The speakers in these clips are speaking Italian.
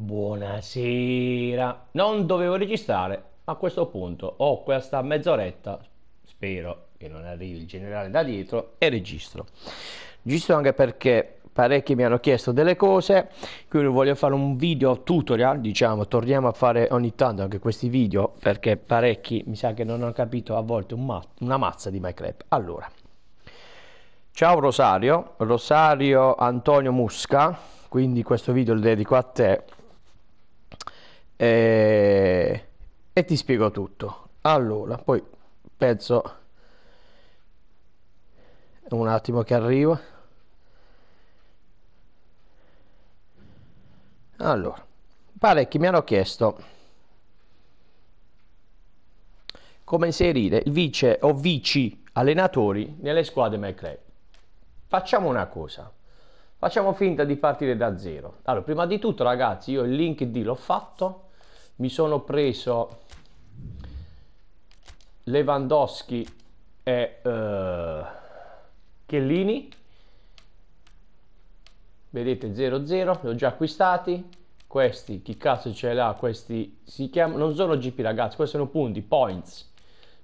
Buonasera. Non dovevo registrare, ma a questo punto ho questa mezz'oretta, spero che non arrivi il generale da dietro, e registro. Registro anche perché parecchi mi hanno chiesto delle cose, quindi voglio fare un video tutorial, diciamo, torniamo a fare ogni tanto anche questi video, perché parecchi mi sa che non hanno capito a volte un ma una mazza di MyClap. Allora, ciao Rosario, Rosario Antonio Musca, quindi questo video lo dedico a te, e, e ti spiego tutto allora poi penso un attimo che arrivo allora parecchi mi hanno chiesto come inserire il vice o vici allenatori nelle squadre McLaren. facciamo una cosa facciamo finta di partire da zero allora prima di tutto ragazzi io il link di l'ho fatto mi sono preso Lewandowski e uh, Chiellini vedete 0-0 li ho già acquistati questi chi cazzo ce l'ha questi si chiamano non sono GP ragazzi questi sono punti points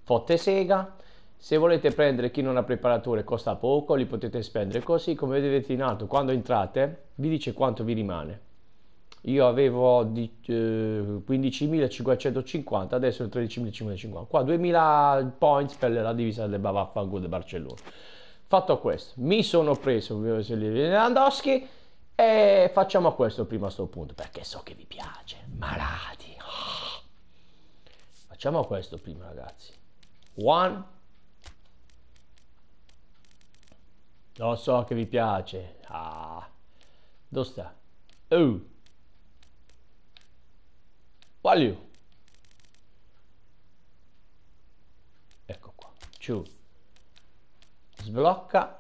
fotte sega se volete prendere chi non ha preparatore costa poco li potete spendere così come vedete in alto quando entrate vi dice quanto vi rimane io avevo di, eh, 15.550, adesso è 13.550, qua 2.000 points per la divisa del Bavaffango di Barcellona. Fatto questo, mi sono preso Lewandowski e facciamo questo prima a sto punto, perché so che vi piace, malati. Facciamo questo prima ragazzi. One. Lo so che vi piace. Ah. Dove sta? Oh value ecco qua Ciu. sblocca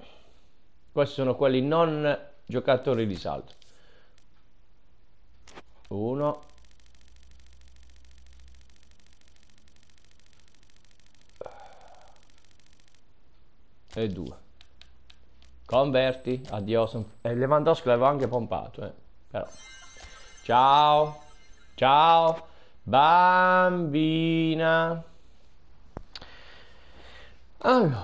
questi sono quelli non giocatori di salto 1 e 2 converti addio e eh, Lewandowski l'avevo anche pompato eh. però ciao ciao Bambina. Allora,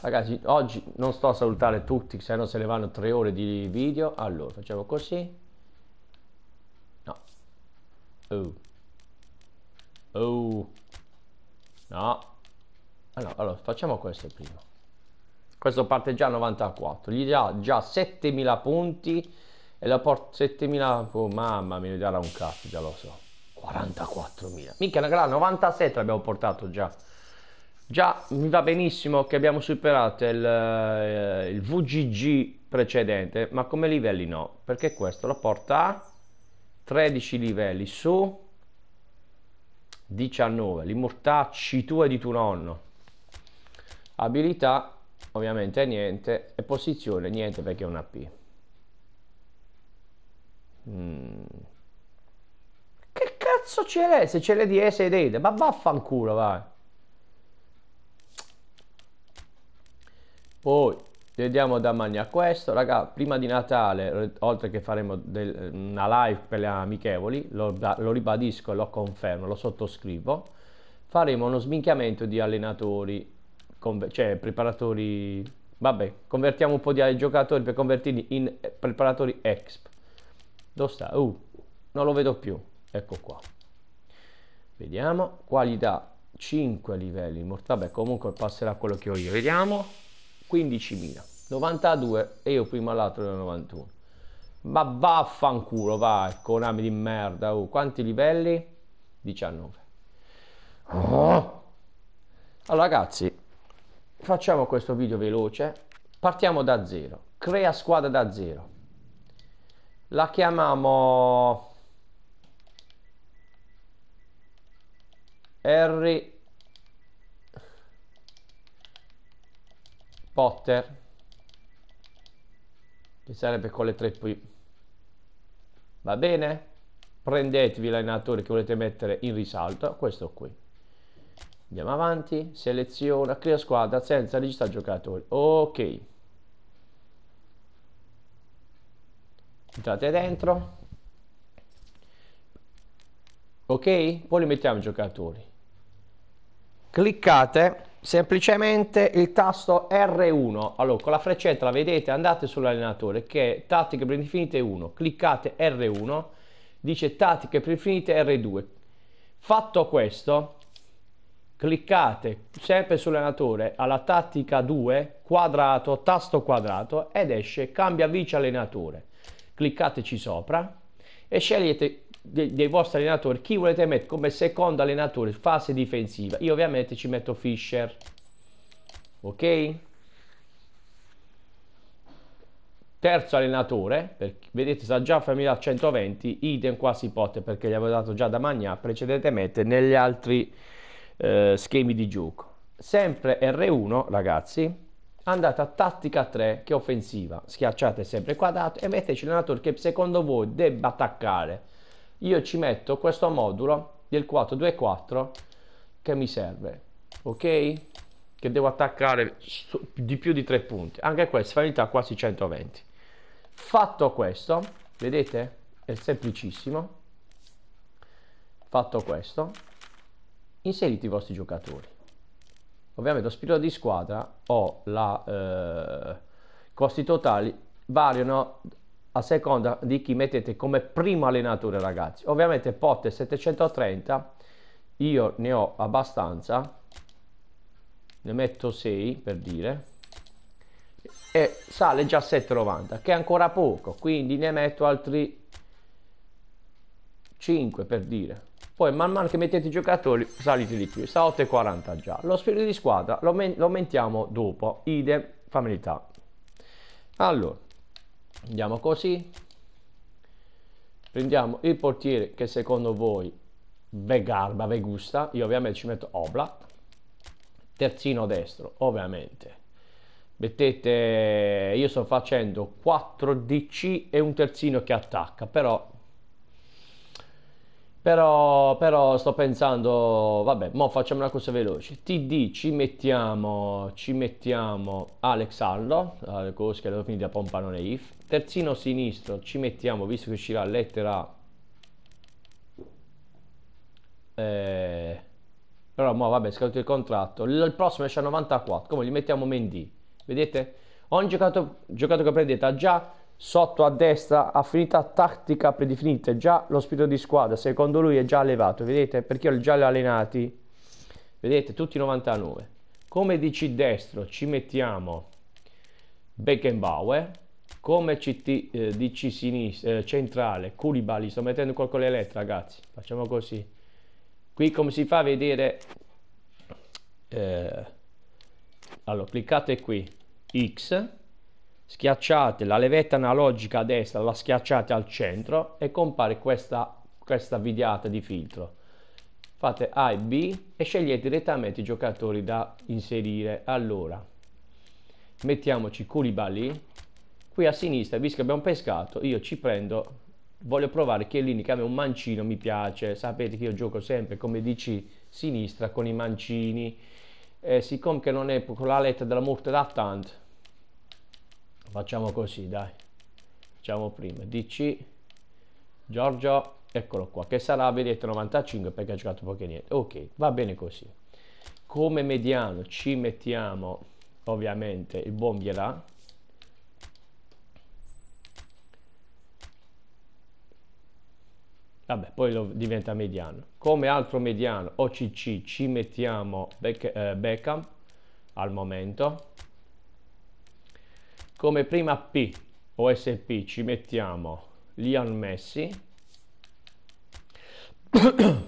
ragazzi, oggi non sto a salutare tutti, se no se ne vanno tre ore di video. Allora, facciamo così. No. Oh. Oh. No. Allora, allora, facciamo questo prima. Questo parte già a 94, gli dà già 7000 punti e la porta 7000, oh, mamma mia, mi darà un cazzo, già lo so. 44.000. Mica la gara, 97 l'abbiamo portato già. Già mi va benissimo che abbiamo superato il, eh, il VGG precedente, ma come livelli no, perché questo lo porta a 13 livelli su 19, l'immortacci tua di tuo nonno. Abilità ovviamente niente e posizione niente perché è una P. Mm cazzo ce l'è se ce l'è di S ed Ede? Ma vaffanculo, vai. Poi, vediamo da mangiare questo. Raga, prima di Natale, eh, oltre che faremo del, una live per le amichevoli, lo, lo ribadisco e lo confermo, lo sottoscrivo, faremo uno sminchiamento di allenatori, cioè preparatori... Vabbè, convertiamo un po' di giocatori per convertirli in eh, preparatori exp. Dove sta? Uh, non lo vedo più. Ecco qua. Vediamo, qualità 5 livelli, vabbè comunque passerà quello che ho io. Vediamo, 15.000, 92 e io prima l'altro del 91. Ma vaffanculo, vai, Konami di merda, oh. quanti livelli? 19. Oh. Allora ragazzi, facciamo questo video veloce, partiamo da zero, crea squadra da zero. La chiamiamo Harry Potter che sarebbe con le tre P va bene? prendetevi l'allenatore che volete mettere in risalto questo qui andiamo avanti seleziona crea squadra senza registrare giocatori ok entrate dentro ok poi li mettiamo i giocatori cliccate semplicemente il tasto R1 allora con la freccetta la vedete andate sull'allenatore che è tattiche predefinite 1 cliccate R1 dice tattiche predefinite R2 fatto questo cliccate sempre sull'allenatore alla tattica 2 quadrato tasto quadrato ed esce cambia vice allenatore cliccateci sopra e scegliete dei, vostri allenatori, chi volete mettere come secondo allenatore, fase difensiva. Io ovviamente ci metto Fischer, ok? Terzo allenatore, per, vedete sta già famiglia a 120, idem quasi pote perché gli avevo dato già da Magna precedentemente negli altri eh, schemi di gioco. Sempre R1 ragazzi, andate a tattica 3 che è offensiva, schiacciate sempre quadrato e metteci l'allenatore che secondo voi debba attaccare io ci metto questo modulo del 424 che mi serve ok che devo attaccare di più di 3 punti anche questa finalità quasi 120 fatto questo vedete è semplicissimo fatto questo inserite i vostri giocatori ovviamente lo spirito di squadra o la eh, costi totali variano a seconda di chi mettete come primo allenatore ragazzi ovviamente Potte 730 io ne ho abbastanza ne metto 6 per dire e sale già a 7,90 che è ancora poco quindi ne metto altri 5 per dire poi man mano che mettete i giocatori salite di più sta 8,40 già lo spirito di squadra lo, lo aumentiamo dopo idem family allora andiamo così prendiamo il portiere che secondo voi ve garba, ve gusta io ovviamente ci metto Obla terzino destro ovviamente mettete io sto facendo 4 DC e un terzino che attacca però però, però, sto pensando, vabbè, mo facciamo una cosa veloce. TD ci mettiamo, ci mettiamo Alex Allo, Alex che quindi da pompa non è if. Terzino sinistro ci mettiamo, visto che uscirà lettera A. Eh, però mo vabbè, scaduto il contratto. Il, il prossimo esce a 94, come gli mettiamo Mendy. Vedete? Ogni giocato, giocato che prendete ha già sotto a destra affinità tattica predefinite già lo spirito di squadra secondo lui è già allevato vedete perché ho già allenati vedete tutti 99 come DC destro ci mettiamo Beckenbauer come CT, eh, DC sinistra, eh, centrale Curibali sto mettendo col collo elettra ragazzi facciamo così qui come si fa a vedere eh, allora cliccate qui X schiacciate la levetta analogica a destra, la schiacciate al centro e compare questa, questa videata di filtro. Fate A e B e scegliete direttamente i giocatori da inserire. Allora, mettiamoci Koulibaly. Qui a sinistra, visto che abbiamo pescato, io ci prendo, voglio provare Chiellini che aveva un mancino, mi piace. Sapete che io gioco sempre come DC sinistra con i mancini. Eh, siccome che non è con la lettera della morte da tanto, facciamo così dai facciamo prima dc giorgio eccolo qua che sarà vedete 95 perché ha giocato poche niente ok va bene così come mediano ci mettiamo ovviamente il buon Bielà vabbè poi lo diventa mediano come altro mediano OCC ci mettiamo Beck, eh, Beckham al momento come prima P o SP ci mettiamo Lian Messi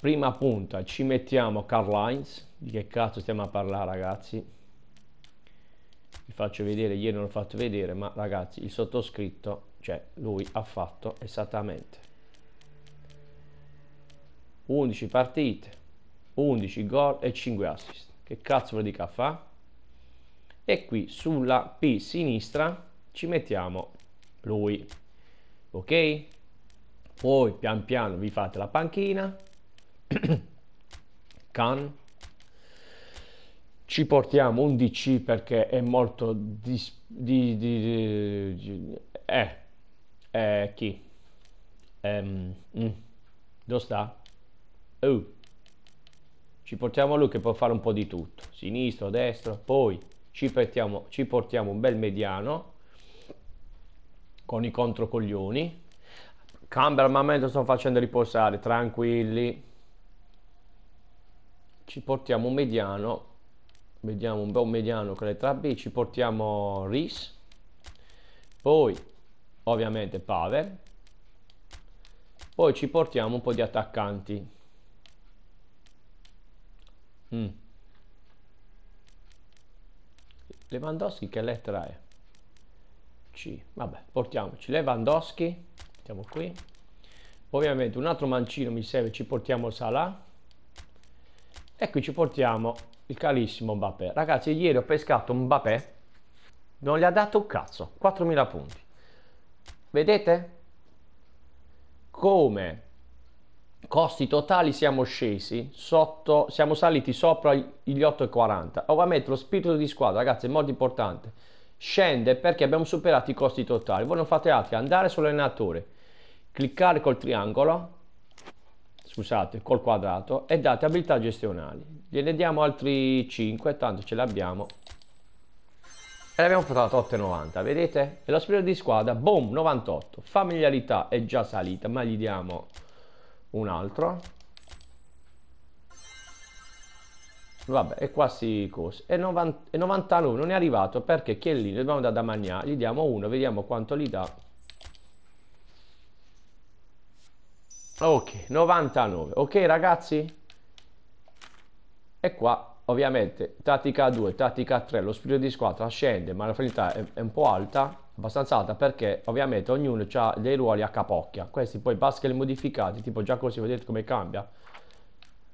prima punta ci mettiamo Carl Heinz di che cazzo stiamo a parlare ragazzi vi faccio vedere ieri non l'ho fatto vedere ma ragazzi il sottoscritto cioè lui ha fatto esattamente 11 partite 11 gol e 5 assist che cazzo di fa? e qui sulla P sinistra ci mettiamo lui ok poi pian piano vi fate la panchina can ci portiamo un DC perché è molto di, di, di, di eh, eh chi ehm, mm, dove sta? Oh. Ci portiamo lui che può fare un po' di tutto, sinistro, destro, poi ci portiamo, ci portiamo un bel mediano con i controcoglioni. Cambia momento sto facendo riposare, tranquilli. Ci portiamo un mediano, vediamo un bel mediano con le B, ci portiamo Ris, poi ovviamente Pavel, poi ci portiamo un po' di attaccanti. Mm. Lewandowski che lettera è? C. Vabbè, portiamoci Lewandowski, mettiamo qui. Ovviamente un altro mancino mi serve, ci portiamo Salah. E ecco, qui ci portiamo il carissimo Mbappé. Ragazzi, ieri ho pescato Mbappé, non gli ha dato un cazzo, 4.000 punti. Vedete? Come costi totali siamo scesi sotto, siamo saliti sopra gli 8,40. Ovviamente lo spirito di squadra, ragazzi, è molto importante. Scende perché abbiamo superato i costi totali. Voi non fate altro che andare sull'allenatore, cliccare col triangolo, scusate, col quadrato e date abilità gestionali. Gliene diamo altri 5, tanto ce l'abbiamo. E l'abbiamo portato a 8,90, vedete? E lo spirito di squadra, boom, 98. Familiarità è già salita, ma gli diamo un altro vabbè e qua si cose e, 90, e 91 non è arrivato perché Chiellini dobbiamo andare da mangiare gli diamo uno vediamo quanto gli dà ok 99 ok ragazzi e qua ovviamente tattica 2 tattica 3 lo spirito di squadra scende ma la finalità è, è un po' alta abbastanza alta perché ovviamente ognuno ha dei ruoli a capocchia. Questi poi basket modificati, tipo già così, vedete come cambia.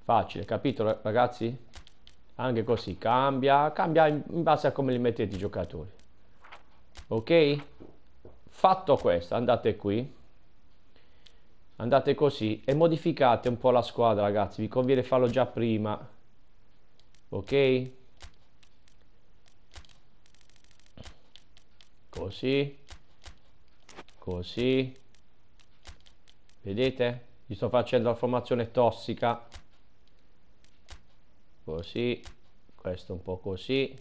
Facile, capito ragazzi? Anche così cambia, cambia in base a come li mettete i giocatori. Ok? Fatto questo, andate qui. Andate così e modificate un po' la squadra, ragazzi. Vi conviene farlo già prima. Ok? così, così. Vedete? Gli sto facendo la formazione tossica. Così, questo un po' così,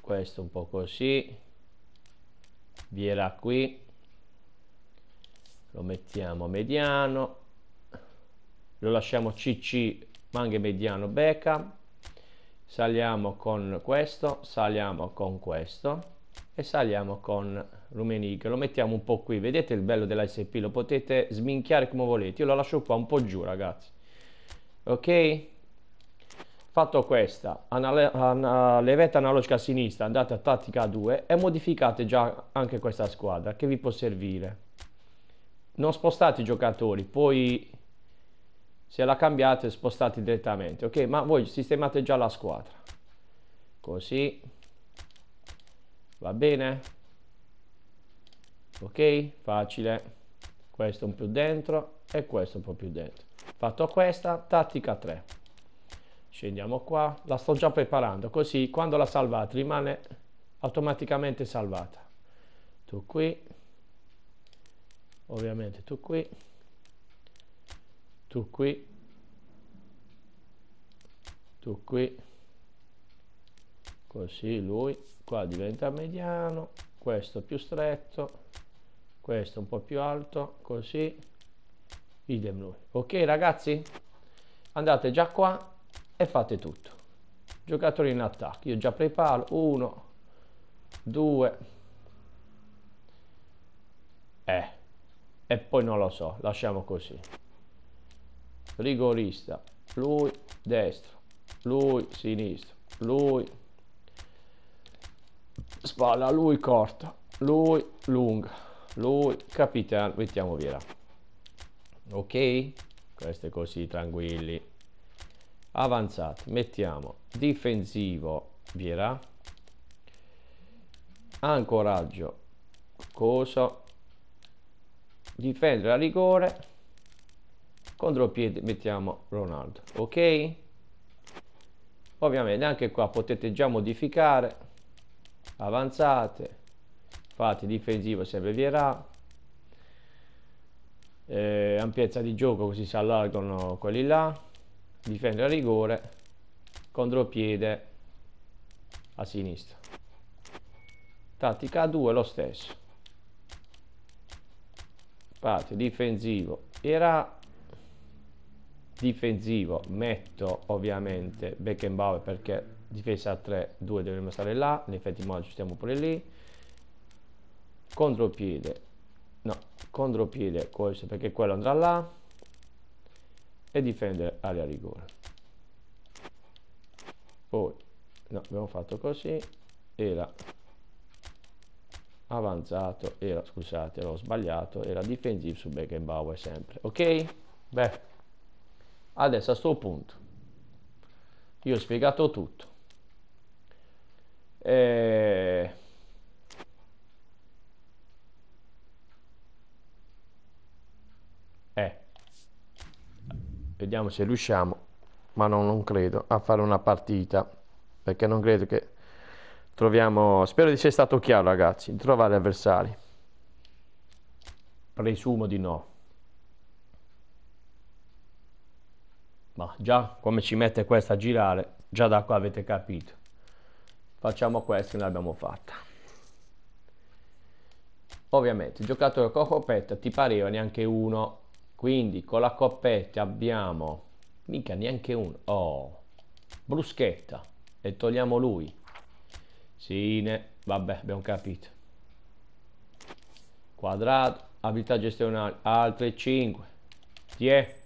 questo un po' così, via qui, lo mettiamo mediano, lo lasciamo CC, manghe mediano, Beckham, saliamo con questo saliamo con questo e saliamo con Rumeniche lo mettiamo un po' qui vedete il bello dell'ISP lo potete sminchiare come volete io lo lascio qua un po' giù ragazzi ok fatto questa anale ana levetta analogica a sinistra andate a tattica 2 e modificate già anche questa squadra che vi può servire non spostate i giocatori poi se la cambiate spostate direttamente ok ma voi sistemate già la squadra così va bene ok facile questo un più dentro e questo un po' più dentro fatto questa tattica 3 scendiamo qua la sto già preparando così quando la salvate rimane automaticamente salvata tu qui ovviamente tu qui tu qui, tu qui, così lui, qua diventa mediano, questo più stretto, questo un po' più alto, così, idem lui. Ok ragazzi? Andate già qua e fate tutto. Giocatori in attacco, io già preparo, uno, due, eh, e poi non lo so, lasciamo così rigorista, lui destro, lui sinistro, lui spalla, lui corto, lui lunga, lui capitano, mettiamo via. Ok? Queste così tranquilli. Avanzati, mettiamo difensivo, Vierà, ancoraggio, cosa, difendere a rigore, contropiede mettiamo Ronaldo ok ovviamente anche qua potete già modificare avanzate fate difensivo sempre Vierà eh, ampiezza di gioco così si allargano quelli là difendere a rigore contropiede a sinistra tattica 2 lo stesso parte difensivo era difensivo metto ovviamente Beckenbauer perché difesa a 3 2 dovremmo stare là in effetti mo aggiustiamo pure lì contropiede no contropiede questo perché quello andrà là e difendere area rigore poi no abbiamo fatto così era avanzato era scusate l'ho sbagliato era difensivo su Beckenbauer sempre ok beh Adesso a sto punto, io ho spiegato tutto. E... Eh, eh. Vediamo se riusciamo, ma no, non credo, a fare una partita, perché non credo che troviamo... Spero di sia stato chiaro ragazzi, trovare avversari. Presumo di no. ma già come ci mette questa a girare già da qua avete capito facciamo questo e l'abbiamo fatta ovviamente il giocatore con la coppetta ti pareva neanche uno quindi con la coppetta abbiamo mica neanche uno oh bruschetta e togliamo lui sine vabbè abbiamo capito quadrato abilità gestionale altre 5 ti è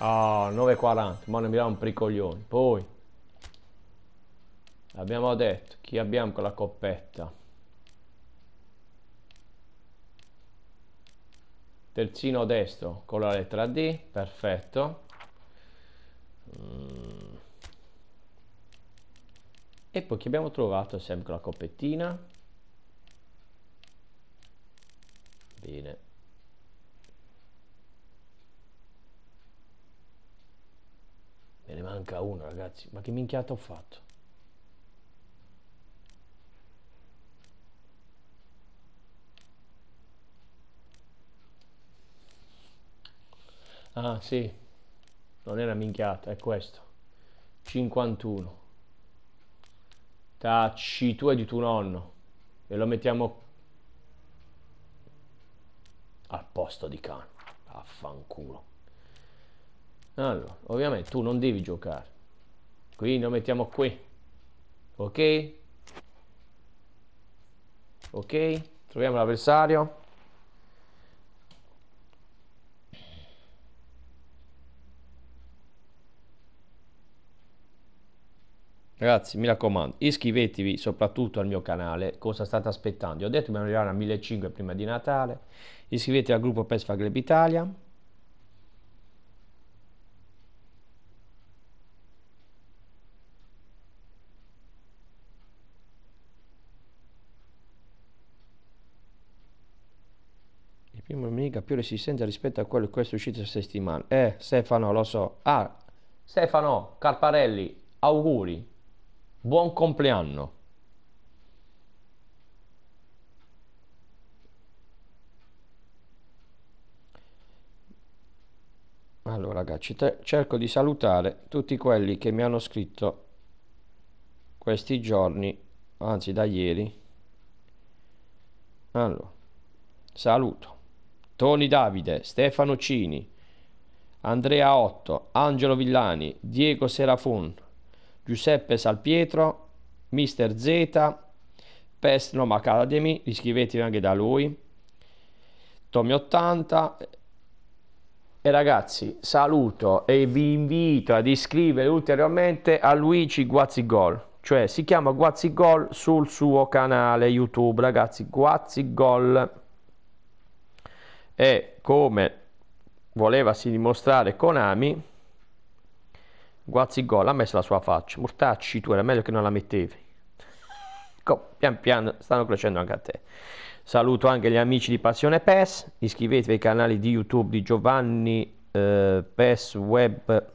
Oh, ah, 9,40, ma ne abbiamo un pricoglione. Poi, abbiamo detto, chi abbiamo con la coppetta? Terzino destro con la lettera D, perfetto. Mm. E poi che abbiamo trovato sempre la coppettina. Bene. Me ne manca uno, ragazzi. Ma che minchiata ho fatto? Ah, sì. Non era minchiata, è questo. 51. Tacci tu e di tuo nonno. E lo mettiamo al posto di Khan. Affanculo. Allora, ovviamente tu non devi giocare. Quindi lo mettiamo qui. Ok? Ok? Troviamo l'avversario. Ragazzi, mi raccomando, iscrivetevi soprattutto al mio canale. Cosa state aspettando? Io ho detto che mi arriveranno a 1500 prima di Natale. Iscrivetevi al gruppo PES Fagleb Italia. sembra mica più resistente rispetto a quello che è uscito settimana. Eh, Stefano, lo so. Ah, Stefano, Carparelli, auguri. Buon compleanno. Allora ragazzi, cerco di salutare tutti quelli che mi hanno scritto questi giorni, anzi da ieri. Allora, saluto. Toni Davide, Stefano Cini, Andrea Otto, Angelo Villani, Diego Serafun, Giuseppe Salpietro, Mister Z, Pest Nome Academy, iscrivetevi anche da lui, Tommy 80 e ragazzi saluto e vi invito ad iscrivere ulteriormente a Luigi Guazzigol, cioè si chiama Guazzigol sul suo canale YouTube, ragazzi Guazzigol e come volevasi dimostrare Konami, Guazzigol ha messo la sua faccia. Murtacci tu, era meglio che non la mettevi. pian piano stanno crescendo anche a te. Saluto anche gli amici di Passione PES, iscrivetevi ai canali di YouTube di Giovanni eh, PES Web,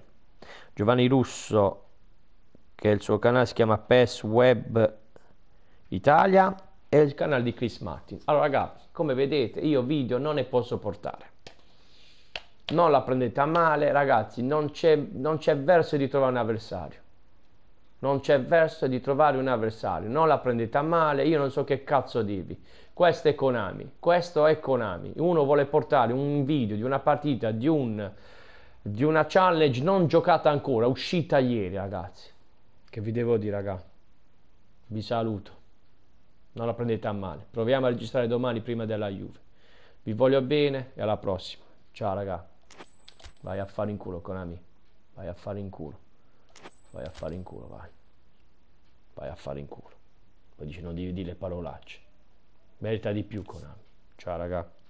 Giovanni Russo, che il suo canale si chiama PES Web Italia, è il canale di Chris Martin. Allora ragazzi, come vedete io video non ne posso portare. Non la prendete a male, ragazzi, non c'è verso di trovare un avversario. Non c'è verso di trovare un avversario, non la prendete a male, io non so che cazzo dirvi. Questo è Konami, questo è Konami. Uno vuole portare un video di una partita, di, un, di una challenge non giocata ancora, uscita ieri, ragazzi. Che vi devo dire, ragazzi. Vi saluto non la prendete a male. Proviamo a registrare domani prima della Juve. Vi voglio bene e alla prossima. Ciao raga. Vai a fare in culo Konami. Vai a fare in culo. Vai a fare in culo, vai. Vai a fare in culo. Poi dici non devi dire parolacce. Merita di più Konami. Ciao raga.